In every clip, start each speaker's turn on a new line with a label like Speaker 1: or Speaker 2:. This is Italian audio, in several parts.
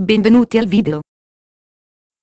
Speaker 1: Benvenuti al video.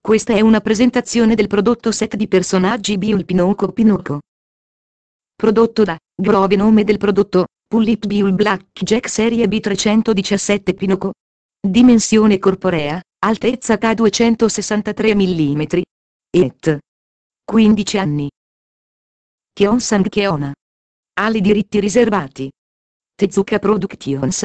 Speaker 1: Questa è una presentazione del prodotto set di personaggi Biul Pinocchio Pinocchio. Prodotto da, Grove nome del prodotto, Pullip Biul Jack Serie B317 Pinocchio. Dimensione corporea, altezza K263 mm. Et. 15 anni. Kyonsang Keona. Ha i diritti riservati. Tezuka Productions,